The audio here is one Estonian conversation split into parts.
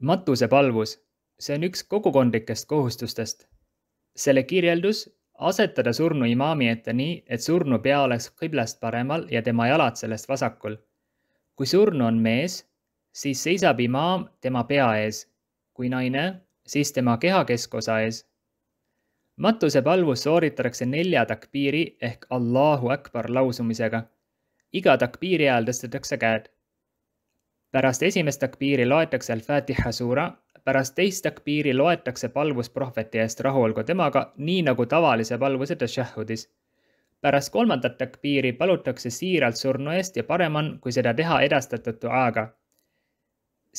matusepalvus, see on üks kogukondlikest kohustustest. selle kirjeldus asetada surnu imaami ette nii, et surnu pea oleks kiblast paremal ja tema jalad sellest vasakul. kui surnu on mees, siis seisab imaam tema pea ees. kui naine, siis tema keha keskosa ees. matusepalvus sooritatakse nelja takbiiri ehk Allahu Akbar lausumisega. iga takbiiri ajal tõstetakse käed pärast esimest takbiiri loetakse Al-Fatiha suura, pärast teist takbiiri loetakse palvus prohveti eest rahu olgu temaga, nii nagu tavalise palvuse tashahhudis. pärast kolmandat takbiiri palutakse siiralt surnu eest ja parem on, kui seda teha edastatud duaaga.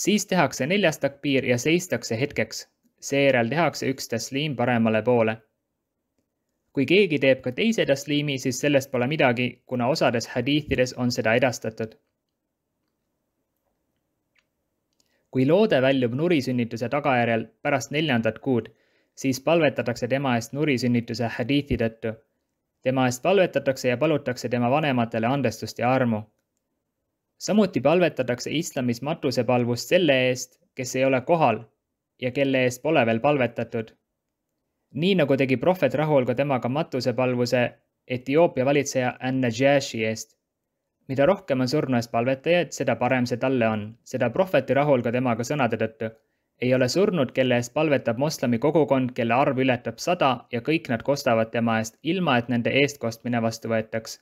siis tehakse neljas takbiir ja seistakse hetkeks. seejärel tehakse üks tasliim paremale poole kui keegi teeb ka teise tasliimi, siis sellest pole midagi, kuna osades hadiithides on seda edastatud kui loode väljub nurisünnituse tagajärjel pärast neljandat kuud, siis palvetatakse tema eest nurisünnituse hadiithi tõttu. tema eest palvetatakse ja palutakse tema vanematele andestust ja armu. samuti palvetatakse islamis matusepalvust selle eest, kes ei ole kohal ja kelle eest pole veel palvetatud. nii nagu tegi prohvet rahul ka temaga matusepalvuse Etioopia valitseja An-Najashi eest mida rohkem on surnu eest palvetajaid, seda parem see talle on, seda prohveti rahul ka temaga sõnade tõttu. ei ole surnud, kelle eest palvetab moslemi kogukond, kelle arv ületab sada ja kõik nad kostavad tema eest, ilma et nende eestkostmine vastu võetaks.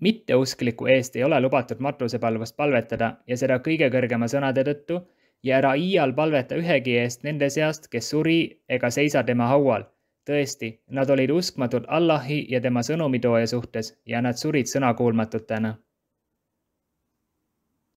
mitteuskliku eest ei ole lubatud matusepalvest palvetada ja seda kõige kõrgema sõnade tõttu ja ära iial palveta ühegi eest nende seast, kes suri ega seisa tema haual tõesti, nad olid uskmatud Allahi ja tema sõnumitooja suhtes ja nad surid sõnakuulmatutena